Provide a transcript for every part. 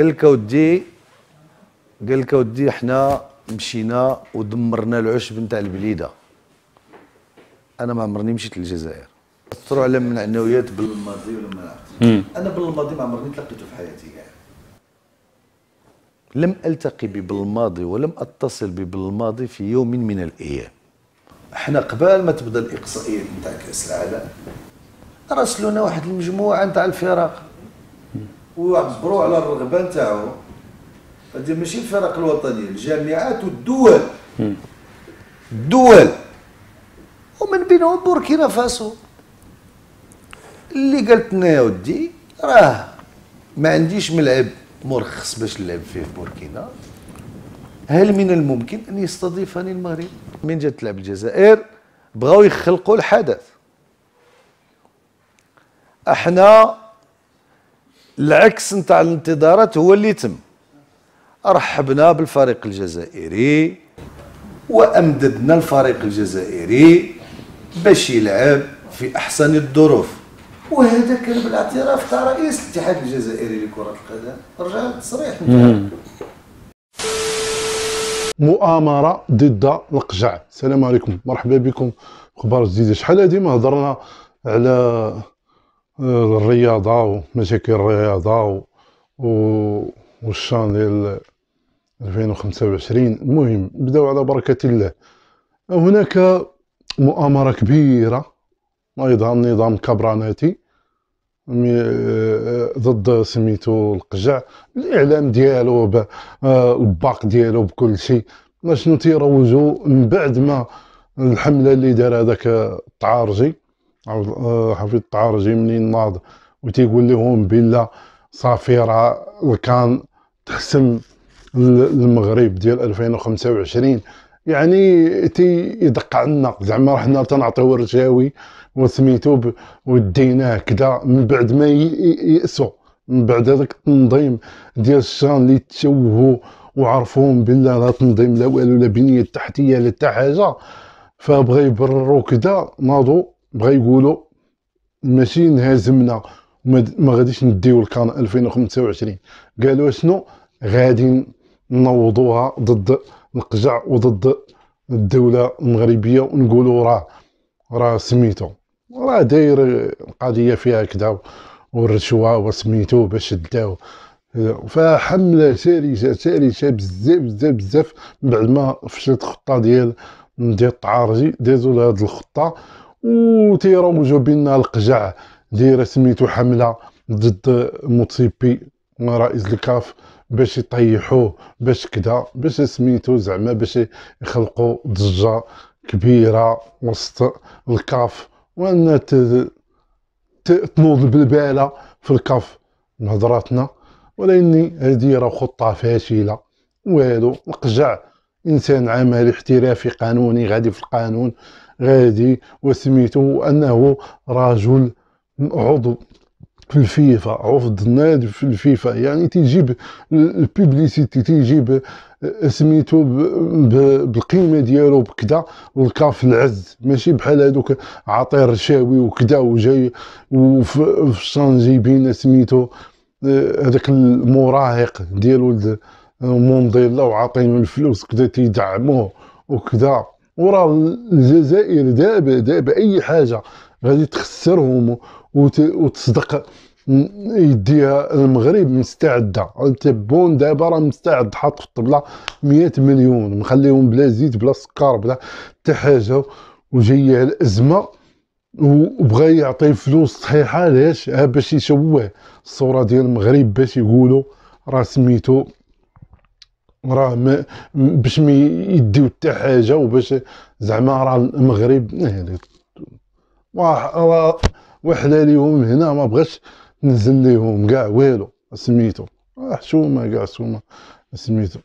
قال قال لك لك اودي حنا مشينا ودمرنا العشب نتاع البليده انا ما عمرني مشيت للجزائر اثروا على المعنويات بالماضي ولا ما انا بالماضي ما عمرني تلقيته في حياتي كاع يعني. لم التقي بي بالماضي ولم اتصل بي بالماضي في يوم من الايام احنا قبل ما تبدا الاقصائيات نتاع كاس العالم راسلونا واحد المجموعه نتاع الفرق وعبروا على الرغبه نتاعو هذه ماشي الفرق الوطنيه الجامعات والدول الدول ومن بينهم بوركينا فاسو اللي قالت لنا يا ودي راه ما عنديش ملعب مرخص باش نلعب فيه في بوركينا هل من الممكن ان يستضيفني المغرب من جات تلعب الجزائر بغاو يخلقوا الحدث احنا العكس نتاع الانتظارات هو اللي تم رحبنا بالفريق الجزائري وامددنا الفريق الجزائري باش يلعب في احسن الظروف وهذا كان بالاعتراف تاع رئيس الاتحاد الجزائري لكره القدم رجع التصريح مؤامره ضد القجع السلام عليكم مرحبا بكم اخبار جديده شحال هذه ما هضرنا على الرياضه ومشاكل الرياضه و... والشان ديال 2025 المهم بداو على بركه الله هناك مؤامره كبيره ايضا نظام كبراناتي ضد سميتو القجع الإعلام ديالو بالباق ديالو بكل شيء شنو تيروجو من بعد ما الحمله اللي دار هذاك التعارجي آه، حفيظ جاي منين ناض وتيقول لهم بلا صافي راه كان تحسم المغرب ديال 2025 يعني تيدق عنا زعما حنا تنعطيو الرجاوي وسميتو وديناه كدا من بعد ما يأسوا من بعد هذاك التنظيم ديال الشان اللي تشوهوا وعرفوهم بالله لا تنظيم لا والو لا بنيه تحتيه لا حتى حاجه فبغى يبرروا كدا ناضوا بغا يقولوا ماشي انهزمنا ما غاديش نديو الكان 2025 قالوا شنو غادي نوضوها ضد القجع وضد الدوله المغربيه ونقولوا راه راه سميتو راه داير القضيه فيها كذا والرشوه وسميتو باش داو فحمله شرسه شرسه بزاف بزاف بزاف بعد ما فشلت الخطه ديال ديال الطعارجي دازو لهاد الخطه وتيروجوا بنا القجع دايره سميتو حمله ضد موتسيبي رئيس الكاف باش يطيحوه باش كدا باش سميتو زعما باش يخلقوا ضجه كبيره وسط الكاف وان تنوض البلباله في الكاف نهضراتنا ولاني هذه راه خطه فاشله والو القجع انسان عملي احترافي قانوني غادي في القانون غادي وسميتو أنه رجل عضو في الفيفا عضو نادي في الفيفا يعني تيجيب البيبليسيتي تيجيب سميتو بالقيمه ديالو بكذا والكاف العز ماشي بحال هذوك عطير شاوي وكذا وجاي وفي بين سميتو هذاك المراهق ديال ولد مونديلا وعاطينو الفلوس كذا تيدعموه وكذا وراه الجزائر دابا دابا اي حاجه غادي تخسرهم وتصدق يديها المغرب مستعده تبون دابا راه مستعد حاط في الطبله 100 مليون مخليهم بلا زيت بلا سكر بلا حتى حاجه وجايه الازمه وبغى يعطي فلوس صحيحه علاش باش يشوه الصوره ديال المغرب باش يقولوا راه سميتو راه باش ما يديو حتى حاجه وباش زعما راه المغرب إيه، واحد ليهم هنا ما بغاش نزل ليهم كاع والو سميتو حشومه آه، كاع سومه سميتو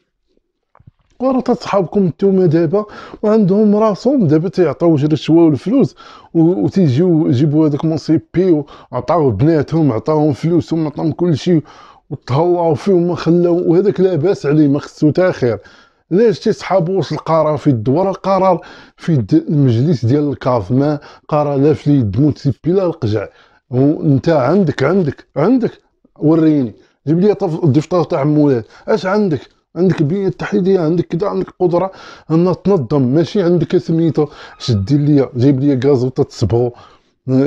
ورا صحابكم نتوما دابا وعندهم راسهم دابا تيعطيو الرشوه والفلوس وتيجيو يجيبوا هذاك مون وعطاو بناتهم عطاوهم فلوسهم عطاهم كلشي وتهلاو فيه وما خلاو وهذاك لاباس عليه ما خصو تا خير علاش تيصحابوش واش القرار في الدوره قرار القرار في المجلس ديال الكاف ما قرار لا في اليد موتسيبي لا القجع وانت عندك عندك عندك وريني جيب لي الدفتر تاع مولات اش عندك عندك البنيه التحليليه عندك كذا عندك قدرة ان تنظم ماشي عندك سميتو شدي ليا جيب لي غاز وتتصبغوا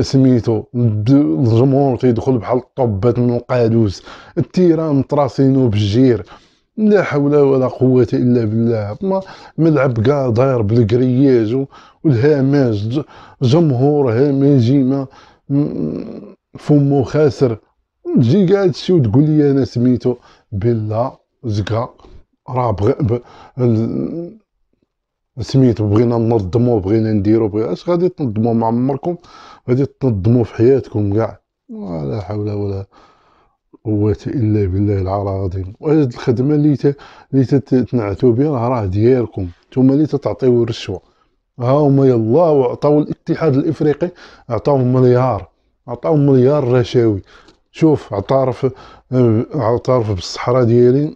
سميتو الجمهور تيدخل بحال الطبات من القادوس التيران طراسينو بالجير لا حول ولا قوة إلا بالله ما ملعب كاع داير بالكرياج والهامج جمهور هامجي ما فمو خاسر تجي كاع هادشي وتقول لي أنا سميتو بلا زكا راه بغ... سميتو بغينا ننظمو بغينا نديرو بغينا اش غادي تنظمو مع عمركم غادي تنظمو في حياتكم كاع لا حول ولا قوة الا بالله العلي العظيم وهاد الخدمه اللي ت... اللي تتنعتو بها راه ديالكم نتوما اللي تتعطيو الرشوه ها هما يلا عطاو الاتحاد الافريقي عطاو مليار عطاو مليار رشاوي شوف عطارف عطارف بالصحراء ديالي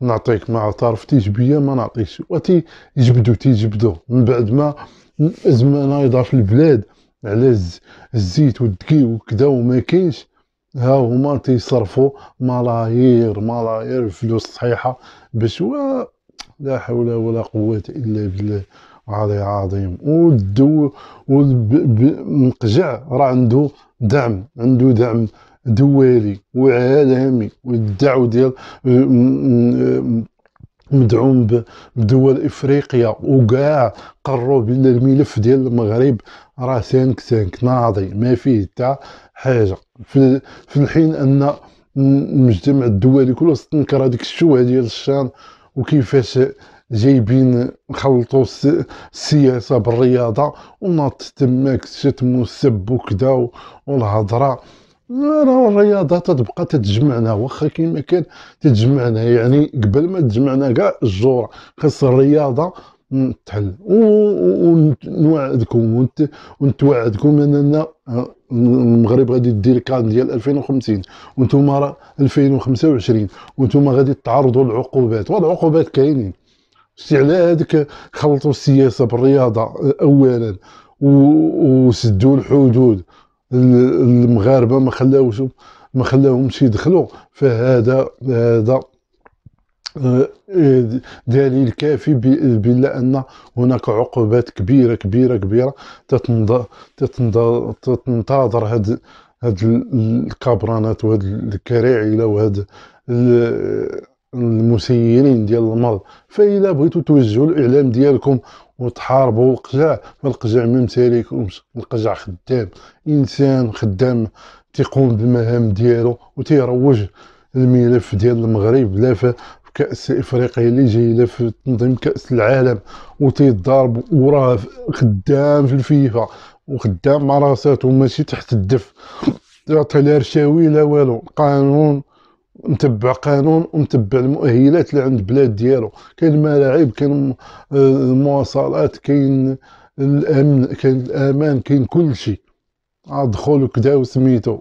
نعطيك ما عطارف تيجبيه ما نعطيكش يجبدو تيجبدو من بعد ما الازمه نايضه في البلاد على الزيت والدقيق وكذا وما كاينش ها هما تيصرفوا ملايير ملايير فلوس صحيحه باش لا حول ولا قوه الا بالله عالي عظيم والدو والمقجع راه عنده دعم عنده دعم دوالي وعالمي والدعو ديال آه، آه، مدعوم بدول افريقيا وكاع قروا بان الملف ديال المغرب راه سانك سانك ناضي ما فيه حتى حاجه في الحين ان المجتمع الدولي كله استنكر هذيك الشوهه ديال الشان وكيفاش جايبين خلطوا السياسه بالرياضه وناط تماك شتم وسب وكذا والهضره لا راه الرياضات تبقى تتجمعنا واخا كيما كان تتجمعنا يعني قبل ما تجمعنا كاع الجوع خاص الرياضه تحل ونوعدكم ونتوعدكم اننا آه، المغرب غادي دير كان ديال 2050 وانتم راه 2025 وانتم غادي تعرضوا للعقوبات والعقوبات كاينين شتي على هذيك خلطوا السياسه بالرياضه آه، اولا وسدوا الحدود المغاربه ما خلاوش ما خلاهمش يدخلوا فهذا هذا آه، دليل كافي بلا ان هناك عقوبات كبيره كبيره كبيره تتنتظر هاد هاد الكبرانات وهاد الكراعيله وهاد المسيرين ديال المرض فإذا بغيتو توجهوا الاعلام ديالكم وتحاربوا القجع فالقجع ممتلك مساليكمش القجع خدام انسان خدام تيقوم بالمهام ديالو وتيروج الملف ديال المغرب لا في كاس افريقيا اللي جاي لا في تنظيم كاس العالم وتيضرب وراه خدام في الفيفا وخدام مع راساتو ماشي تحت الدف لا رشاوي لا والو القانون متبع قانون ومتبع المؤهلات اللي عند بلاد ديالو كاين ملاعب كاين آه، مواصلات كاين الامن كاين الامان كاين كل شيء وكدا وكذا وسميتو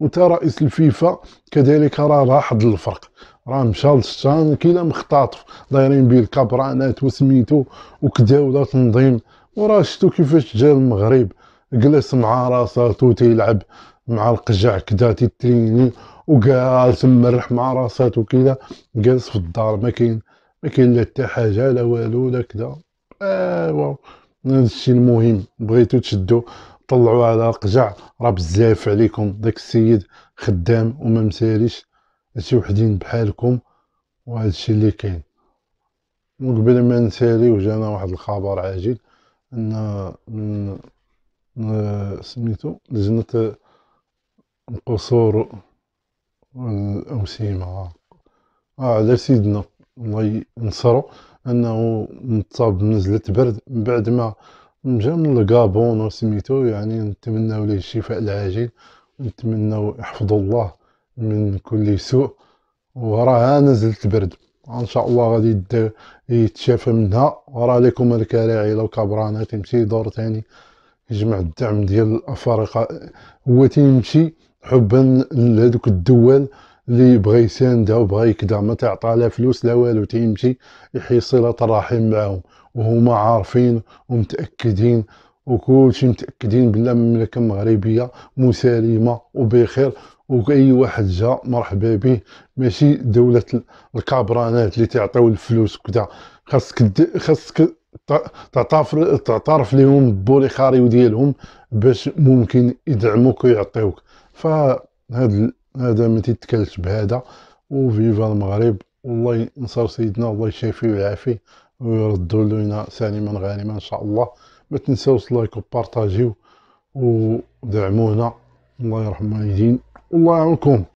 وانت رئيس الفيفا كذلك راه حد الفرق راه مشى للشان كيلا مختطف دايرين به الكبرانات وسميتو وكدا ولا تنظيم وراه شتو كيفاش جا المغرب جلس مع راساتو تيلعب مع القجع كدا تيتريني وقال مرح مع راسات وكذا جالس في الدار ما كاين ما كاين لا حتى حاجه لا والو لا كدا ايوا هذا الشيء المهم بغيتو تشدو طلعوا على القجع راه بزاف عليكم داك السيد خدام وما مساليش هادشي وحدين بحالكم وهذا الشيء اللي كاين وقبل ما نسالي وجانا واحد الخبر عاجل ان سميتو لجنه القصور والأوسيمة آه، على سيدنا الله ينصرو أنه نصاب نزلة برد من بعد ما نجا من الكابون وسميتو يعني نتمناو ليه الشفاء العاجل نتمناو يحفظ الله من كل سوء وراها نزلت برد ان شاء الله غادي يتشافى منها وراه لكم الكراعي لو كبرانا تمشي دور ثاني يجمع الدعم ديال الافارقه هو تيمشي حبا لهذوك الدول اللي بغى يساندها وبغى يكدا ما تعطى لا فلوس لا والو تيمشي يحيي صلة الرحم معاهم وهما عارفين ومتأكدين وكلشي متأكدين بالله المملكة المغربية مسالمة وبخير وأي واحد جا مرحبا به ماشي دولة الكابرانات اللي تعطيو الفلوس كدا خاصك خاصك تعترف تعترف لهم بوريخاريو ديالهم باش ممكن يدعموك ويعطيوك فهاد هذا ما تيتكلش بهذا وفيفا المغرب والله ينصر سيدنا الله يشافيه ويعافيه ويردوا لنا سالما غانما ان شاء الله ما تنساوش لايك وبارطاجيو ودعمونا الله يرحم الوالدين والله يعاونكم